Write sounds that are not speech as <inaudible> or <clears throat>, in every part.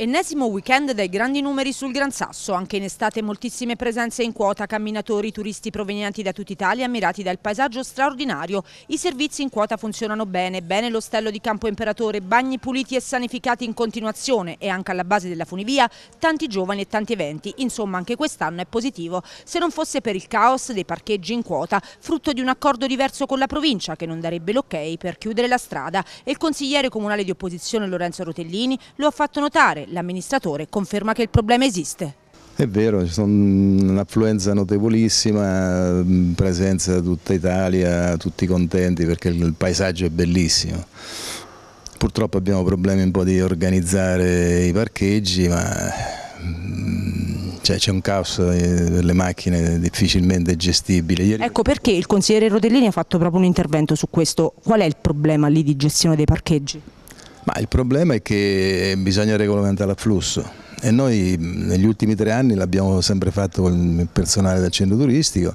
Ennesimo weekend dai grandi numeri sul Gran Sasso, anche in estate moltissime presenze in quota, camminatori, turisti provenienti da tutta Italia ammirati dal paesaggio straordinario. I servizi in quota funzionano bene, bene l'ostello di Campo Imperatore, bagni puliti e sanificati in continuazione e anche alla base della funivia tanti giovani e tanti eventi, insomma anche quest'anno è positivo. Se non fosse per il caos dei parcheggi in quota, frutto di un accordo diverso con la provincia che non darebbe l'ok per chiudere la strada e il consigliere comunale di opposizione Lorenzo Rotellini lo ha fatto notare l'amministratore conferma che il problema esiste. È vero, c'è un'affluenza notevolissima, presenza da tutta Italia, tutti contenti perché il paesaggio è bellissimo. Purtroppo abbiamo problemi un po' di organizzare i parcheggi, ma cioè c'è cioè, un caos delle eh, macchine difficilmente gestibile. Ieri... Ecco perché il consigliere Rodellini ha fatto proprio un intervento su questo. Qual è il problema lì di gestione dei parcheggi? Ma il problema è che bisogna regolamentare l'afflusso e noi negli ultimi tre anni l'abbiamo sempre fatto con il personale del centro turistico,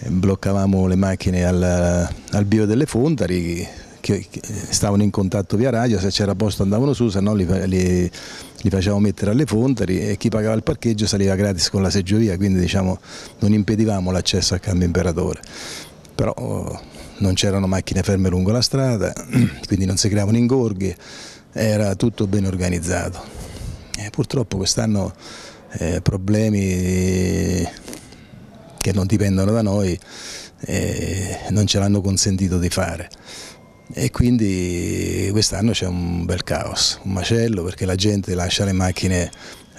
eh, bloccavamo le macchine al, al bio delle Fontari che, che, stavano in contatto via radio, se c'era posto andavano su, se no li, li, li, facevamo mettere alle Fontari e chi pagava il parcheggio saliva gratis con la seggiovia, quindi diciamo non impedivamo l'accesso al cambio imperatore. Però non c'erano macchine ferme lungo la strada, <clears throat> quindi non si creavano ingorghi, era tutto ben organizzato. E purtroppo quest'anno eh, problemi eh, che non dipendono da noi eh, non ce l'hanno consentito di fare e quindi quest'anno c'è un bel caos, un macello perché la gente lascia le macchine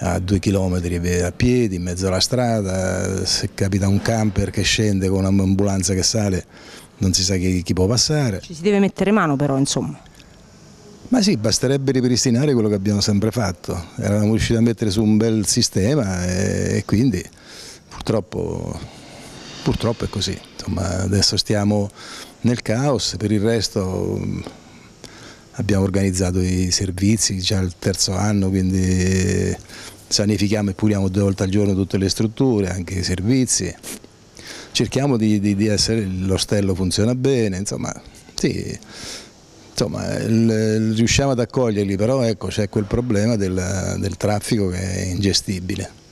a due chilometri a piedi, in mezzo alla strada, se capita un camper che scende con un'ambulanza che sale non si sa chi, chi può passare. Ci si deve mettere mano però insomma. Ma sì, basterebbe ripristinare quello che abbiamo sempre fatto, eravamo riusciti a mettere su un bel sistema e, quindi purtroppo, purtroppo è così, Insomma, adesso stiamo nel caos, per il resto abbiamo organizzato i servizi già il terzo anno, quindi sanifichiamo e puliamo due volte al giorno tutte le strutture, anche i servizi. Cerchiamo di, di, di essere, l'ostello funziona bene, insomma, sì, insomma il, riusciamo ad accoglierli, però ecco c'è quel problema del, del traffico che è ingestibile.